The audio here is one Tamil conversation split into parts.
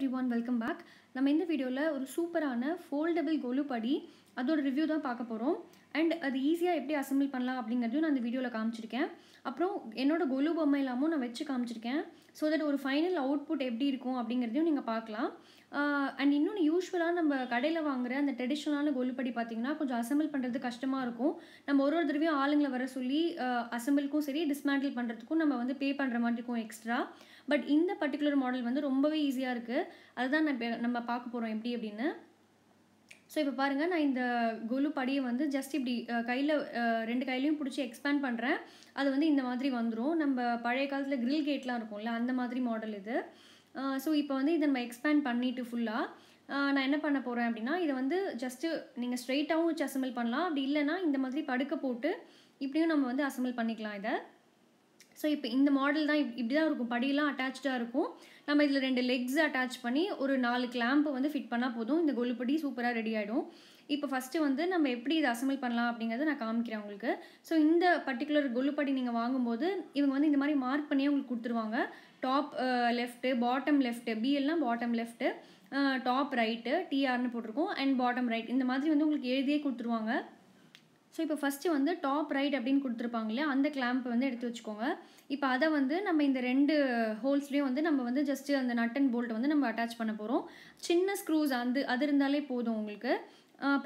எவ்ரி ஒன் வெல்கம் பேக் நம்ம இந்த வீடியோவில் ஒரு சூப்பரான ஃபோல்டபிள் கொலுப்படி அதோட ரிவ்யூ தான் பார்க்க போகிறோம் அண்ட் அது ஈஸியாக எப்படி அசம்பிள் பண்ணலாம் அப்படிங்கிறதையும் நான் அந்த வீடியோவில் காமிச்சிருக்கேன் அப்புறம் என்னோட கொலு பொம்மை இல்லாமல் நான் வச்சு காமிச்சிருக்கேன் ஸோ தட் ஒரு ஃபைனல் அவுட்புட் எப்படி இருக்கும் அப்படிங்கிறதையும் நீங்கள் பார்க்கலாம் அண்ட் இன்னொன்று யூஸ்வலாக நம்ம கடையில் வாங்குற அந்த ட்ரெடிஷ்னலான கொலுப்படி பார்த்திங்கன்னா கொஞ்சம் அசம்பிள் பண்ணுறது கஷ்டமாக இருக்கும் நம்ம ஒரு ஒரு தடவையும் ஆளுங்களை வர சொல்லி அசம்பிளுக்கும் சரி டிஸ்மேண்டில் பண்ணுறதுக்கும் நம்ம வந்து பே பண்ணுற மாதிரி இருக்கும் எக்ஸ்ட்ரா பட் இந்த பர்டிகுலர் மாடல் வந்து ரொம்பவே ஈஸியாக இருக்குது அதுதான் நம்ம நம்ம பார்க்க போகிறோம் எப்படி அப்படின்னு ஸோ இப்போ பாருங்கள் நான் இந்த கொலு படியை வந்து ஜஸ்ட் இப்படி கையில் ரெண்டு கையிலையும் பிடிச்சி எக்ஸ்பேண்ட் பண்ணுறேன் அது வந்து இந்த மாதிரி வந்துடும் நம்ம பழைய காலத்தில் கிரில் கேட்லாம் இருக்கும்ல அந்த மாதிரி மாடல் இது ஸோ இப்போ வந்து இதை நம்ம எக்ஸ்பேண்ட் பண்ணிவிட்டு ஃபுல்லாக நான் என்ன பண்ண போகிறேன் அப்படின்னா இதை வந்து ஜஸ்ட்டு நீங்கள் ஸ்ட்ரெயிட்டாகவும் வச்சு அசம்பிள் பண்ணலாம் அப்படி இல்லைனா இந்த மாதிரி படுக்க போட்டு இப்படியும் நம்ம வந்து அசம்பிள் பண்ணிக்கலாம் இதை ஸோ இப்போ இந்த மாடல் தான் இப்படி தான் இருக்கும் படியெல்லாம் அட்டாச்சாக இருக்கும் நம்ம இதில் ரெண்டு லெக்ஸ் அட்டாச் பண்ணி ஒரு நாலு கிளாம்பை வந்து ஃபிட் பண்ணால் போதும் இந்த கொலுப்படி சூப்பராக ரெடி ஆகிடும் இப்போ ஃபஸ்ட்டு வந்து நம்ம எப்படி இதை அசம்பிள் பண்ணலாம் அப்படிங்கிறத நான் காமிக்கிறேன் உங்களுக்கு ஸோ இந்த பர்டிகுலர் கொலுப்படி நீங்கள் வாங்கும்போது இவங்க வந்து இந்த மாதிரி மார்க் பண்ணியே உங்களுக்கு கொடுத்துருவாங்க டாப் லெஃப்ட்டு பாட்டம் லெஃப்ட்டு பிஎல்லாம் பாட்டம் லெஃப்ட்டு டாப் ரைட்டு டிஆர்னு போட்டிருக்கோம் அண்ட் பாட்டம் ரைட் இந்த மாதிரி வந்து உங்களுக்கு எழுதியே கொடுத்துருவாங்க ஸோ இப்போ ஃபஸ்ட்டு வந்து டாப் ரைட் அப்படின்னு கொடுத்துருப்பாங்க இல்லையா அந்த கிளாம்ப் வந்து எடுத்து வச்சுக்கோங்க இப்போ அதை வந்து நம்ம இந்த ரெண்டு ஹோல்ஸ்லேயும் வந்து நம்ம வந்து ஜஸ்ட்டு அந்த நட் அண்ட் போல்ட் வந்து நம்ம அட்டாச் பண்ண போகிறோம் சின்ன ஸ்க்ரூஸ் அந்த அது இருந்தாலே போதும் உங்களுக்கு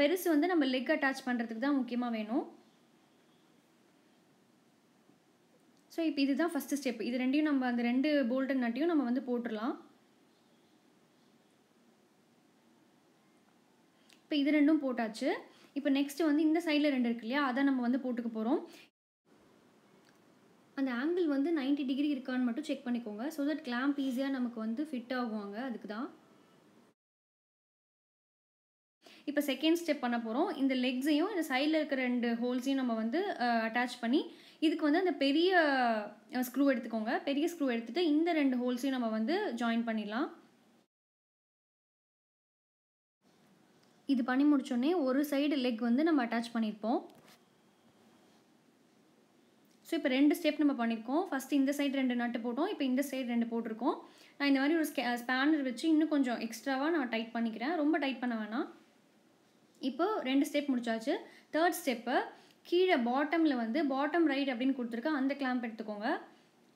பெருசு வந்து நம்ம லெக் அட்டாச் பண்ணுறதுக்கு தான் முக்கியமாக வேணும் ஸோ இப்போ இதுதான் ஃபஸ்ட்டு ஸ்டெப் இது ரெண்டையும் நம்ம அந்த ரெண்டு போல்டன் நட்டையும் நம்ம வந்து போட்டுடலாம் இப்போ இது ரெண்டும் போட்டாச்சு இப்போ நெக்ஸ்ட்டு வந்து இந்த சைடில் ரெண்டு இருக்கு இல்லையா அதை நம்ம வந்து போட்டுக்க போகிறோம் அந்த ஆங்கிள் வந்து நைன்ட்டி டிகிரி இருக்கான்னு மட்டும் செக் பண்ணிக்கோங்க ஸோ தட் கிளாம்ப் ஈஸியாக நமக்கு வந்து ஃபிட் ஆகுவாங்க அதுக்கு தான் இப்போ செகண்ட் ஸ்டெப் பண்ண போகிறோம் இந்த லெக்ஸையும் இந்த சைடில் இருக்கிற ரெண்டு ஹோல்ஸையும் நம்ம வந்து அட்டாச் பண்ணி இதுக்கு வந்து அந்த பெரிய ஸ்க்ரூ எடுத்துக்கோங்க பெரிய ஸ்க்ரூ எடுத்துகிட்டு இந்த ரெண்டு ஹோல்ஸையும் நம்ம வந்து ஜாயின் பண்ணிடலாம் இது பண்ணி முடித்தோடனே ஒரு சைடு லெக் வந்து நம்ம அட்டாச் பண்ணியிருப்போம் ஸோ இப்போ ரெண்டு ஸ்டெப் நம்ம பண்ணியிருக்கோம் ஃபஸ்ட்டு இந்த சைடு ரெண்டு நட்டு போட்டோம் இப்போ இந்த சைடு ரெண்டு போட்டிருக்கோம் நான் இந்த மாதிரி ஒரு ஸ்கே ஸ்பேனர் வச்சு இன்னும் கொஞ்சம் எக்ஸ்ட்ராவாக நான் டைட் பண்ணிக்கிறேன் ரொம்ப டைட் பண்ண வேணாம் இப்போ ரெண்டு ஸ்டெப் முடிச்சாச்சு தேர்ட் ஸ்டெப்பு கீழே பாட்டமில் வந்து பாட்டம் ரைட் அப்படின்னு கொடுத்துருக்க அந்த கிளாம்ப் எடுத்துக்கோங்க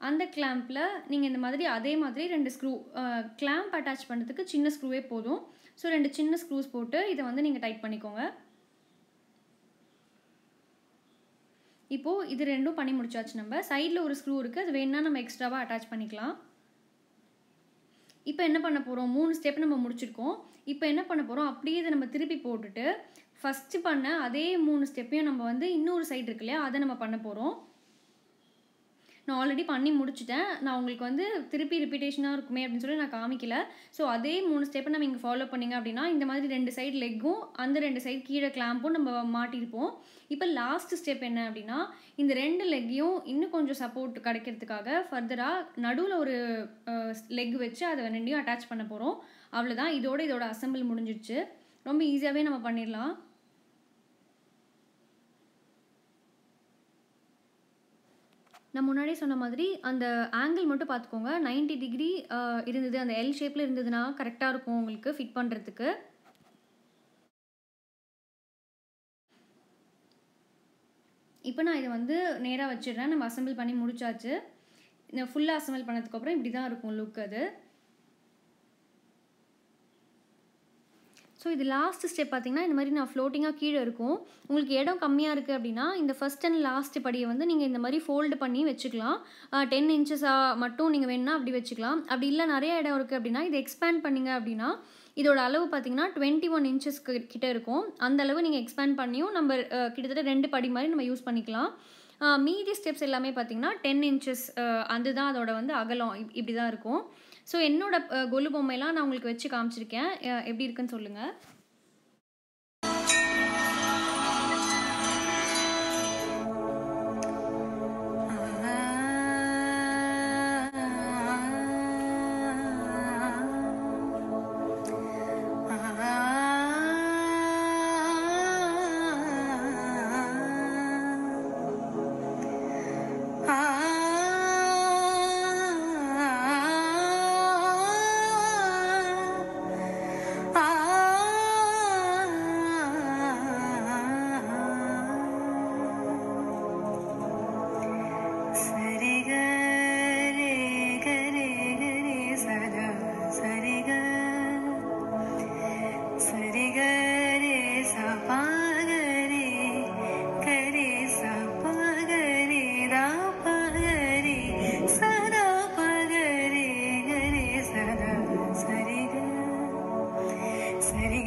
அந்த கிளாம்பில் நீங்கள் இந்த மாதிரி அதே மாதிரி ரெண்டு ஸ்க்ரூ கிளாம்ப் அட்டாச் பண்ணுறதுக்கு சின்ன ஸ்க்ரூவே போதும் ஸோ ரெண்டு சின்ன ஸ்க்ரூஸ் போட்டு இதை வந்து நீங்கள் டைட் பண்ணிக்கோங்க இப்போது இது ரெண்டும் பண்ணி முடிச்சாச்சு நம்ம சைடில் ஒரு ஸ்க்ரூ இருக்குது அது வேணுன்னா நம்ம எக்ஸ்ட்ராவாக அட்டாச் பண்ணிக்கலாம் இப்போ என்ன பண்ண போகிறோம் மூணு ஸ்டெப் நம்ம முடிச்சிருக்கோம் இப்போ என்ன பண்ண போகிறோம் அப்படியே இதை நம்ம திருப்பி போட்டுட்டு ஃபஸ்ட்டு பண்ண அதே மூணு ஸ்டெப்பையும் நம்ம வந்து இன்னொரு சைடு இருக்கு இல்லையா அதை நம்ம பண்ண போகிறோம் நான் ஆல்ரெடி பண்ணி முடிச்சுட்டேன் நான் உங்களுக்கு வந்து திருப்பி ரிப்பீட்டேஷனாக இருக்குமே அப்படின்னு சொல்லி நான் காமிக்கல ஸோ அதே மூணு ஸ்டெப்பை நம்ம இங்கே ஃபாலோ பண்ணிங்க அப்படின்னா இந்த மாதிரி ரெண்டு சைடு லெக்கும் அந்த ரெண்டு சைடு கீழே கிளாம்பும் நம்ம மாட்டியிருப்போம் இப்போ லாஸ்ட் ஸ்டெப் என்ன அப்படின்னா இந்த ரெண்டு லெக்கையும் இன்னும் கொஞ்சம் சப்போர்ட் கிடைக்கிறதுக்காக ஃபர்தராக நடுவில் ஒரு லெக் வச்சு அதை ரெண்டையும் அட்டாச் பண்ண போகிறோம் அவ்வளோதான் இதோட இதோட அசம்பிள் முடிஞ்சிடுச்சு ரொம்ப ஈஸியாகவே நம்ம பண்ணிடலாம் நான் முன்னாடியே சொன்ன மாதிரி அந்த ஆங்கிள் மட்டும் பார்த்துக்கோங்க நைன்டி டிகிரி இருந்தது அந்த எல் ஷேப்பில் இருந்ததுன்னா கரெக்டாக இருக்கும் உங்களுக்கு ஃபிட் பண்ணுறதுக்கு இப்போ நான் இதை வந்து நேராக வச்சிடுறேன் நம்ம அசம்பிள் பண்ணி முடிச்சாச்சு ஃபுல்லாக அசம்பிள் பண்ணதுக்கப்புறம் இப்படி தான் இருக்கும் லுக் அது ஸோ இது லாஸ்ட் ஸ்டெப் பார்த்திங்கன்னா இந்த மாதிரி நான் ஃப்ளோட்டிங்காக கீழே இருக்கும் உங்களுக்கு இடம் கம்மியாக இருக்குது அப்படின்னா இந்த ஃபஸ்ட் அண்ட் லாஸ்ட் படியை வந்து நீங்கள் இந்த மாதிரி ஃபோல்டு பண்ணி வச்சுக்கலாம் டென் இன்ச்சஸாக மட்டும் நீங்கள் வேணுன்னா அப்படி வச்சுக்கலாம் அப்படி இல்லை நிறைய இடம் இருக்குது அப்படின்னா இதை எக்ஸ்பேண்ட் பண்ணிங்க அப்படின்னா இதோட அளவு பார்த்தீங்கன்னா டுவெண்ட்டி ஒன் இன்ச்சஸ்க்கு கிட்ட இருக்கும் அந்த அளவு நீங்கள் எக்ஸ்பேண்ட் பண்ணியும் நம்ம கிட்டத்தட்ட ரெண்டு படி மாதிரி நம்ம யூஸ் பண்ணிக்கலாம் மீதி ஸ்டெப்ஸ் எல்லாமே பார்த்தீங்கன்னா டென் இன்ச்சஸ் அதுதான் அதோட வந்து அகலம் இப்படி தான் இருக்கும் ஸோ என்னோட கொலு பொம்மையெல்லாம் நான் உங்களுக்கு வச்சு காமிச்சிருக்கேன் எப்படி இருக்குன்னு சொல்லுங்கள்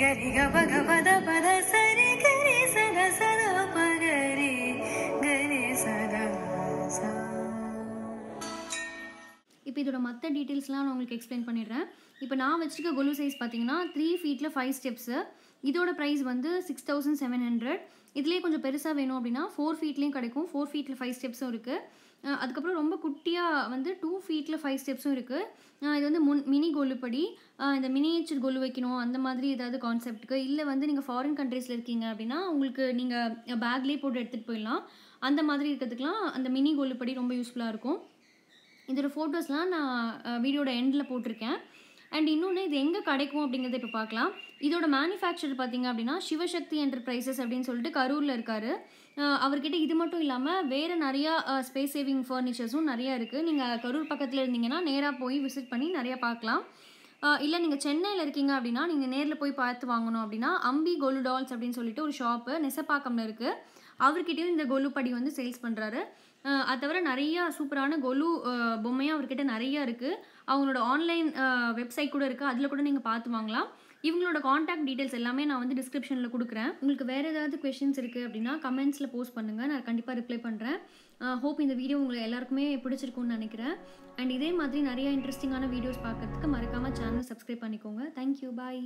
இப்போ இதோட மற்ற டீட்டெயில்ஸ்லாம் நான் உங்களுக்கு எக்ஸ்பிளைன் பண்ணிடுறேன் இப்போ நான் வச்சுருக்க கொலு சைஸ் பார்த்தீங்கன்னா த்ரீ ஃபீட்டில் ஃபைவ் ஸ்டெப்ஸு இதோட ப்ரைஸ் வந்து சிக்ஸ் தௌசண்ட் செவன் ஹண்ட்ரட் இதுலேயே கொஞ்சம் பெருசாக வேணும் அப்படின்னா ஃபோர் ஃபீட்லேயும் கிடைக்கும் ஃபோர் ஃபீட்டில் ஃபைவ் ஸ்டெப்ஸும் இருக்குது அதுக்கப்புறம் ரொம்ப குட்டியாக வந்து டூ ஃபீட்டில் ஃபைவ் ஸ்டெப்ஸும் இருக்குது இது வந்து முன் மினி கொலுப்படி இந்த மினியேச்சர் கொலு வைக்கணும் அந்த மாதிரி ஏதாவது கான்செப்ட்டுக்கு இல்லை வந்து நீங்கள் ஃபாரின் கண்ட்ரீஸில் இருக்கீங்க அப்படின்னா உங்களுக்கு நீங்கள் பேக்லேயே போட்டு எடுத்துகிட்டு போயிடலாம் அந்த மாதிரி இருக்கிறதுக்கெலாம் அந்த மினி கொலுப்படி ரொம்ப யூஸ்ஃபுல்லாக இருக்கும் இதோட ஃபோட்டோஸ்லாம் நான் வீடியோட எண்டில் போட்டிருக்கேன் அண்ட் இன்னொன்று இது எங்கே கிடைக்கும் அப்படிங்கிறத இப்போ பார்க்கலாம் இதோட மேனுஃபேக்சர் பார்த்தீங்க அப்படின்னா சிவசக்தி என்டர்பிரைசஸ் அப்படின்னு சொல்லிட்டு கரூரில் இருக்கார் அவர்கிட்ட இது மட்டும் இல்லாமல் வேறு நிறையா ஸ்பேஸ் சேவிங் ஃபர்னிச்சர்ஸும் நிறையா இருக்குது நீங்கள் கரூர் பக்கத்தில் இருந்தீங்கன்னா நேராக போய் விசிட் பண்ணி நிறையா பார்க்கலாம் இல்லை நீங்கள் சென்னையில் இருக்கீங்க அப்படின்னா நீங்கள் நேரில் போய் பார்த்து வாங்கணும் அப்படின்னா அம்பி கொலு டால்ஸ் அப்படின்னு சொல்லிட்டு ஒரு ஷாப்பு நெசப்பாக்கம்ல இருக்குது அவர்கிட்டயும் இந்த கொலுப்படி வந்து சேல்ஸ் பண்ணுறாரு அது தவிர நிறையா சூப்பரான கொலு பொம்மையும் அவர்கிட்ட நிறையா இருக்குது அவங்களோட ஆன்லைன் வெப்சைட் கூட இருக்குது அதில் கூட நீங்கள் பார்த்து வாங்கலாம் இவங்களோட காண்டாக்ட் டீட்டெயில்ஸ் எல்லாமே நான் வந்து டிஸ்கிரிப்ஷனில் கொடுக்குறேன் உங்களுக்கு வேறு ஏதாவது கொஷின்ஸ் இருக்குது அப்படின்னா கமெண்ட்ஸில் போஸ்ட் பண்ணுங்கள் நான் கண்டிப்பாக ரிப்ளை பண்ணுறேன் ஹோப் இந்த வீடியோ உங்களுக்கு எல்லாருக்குமே பிடிச்சிருக்கும்னு நினைக்கிறேன் அண்ட் இதே மாதிரி நிறையா இன்ட்ரெஸ்டிங்கான வீடியோஸ் பார்க்குறதுக்கு மறக்காமல் சேனல் சப்ஸ்கிரைப் பண்ணிக்கோங்க தேங்க்யூ பாய்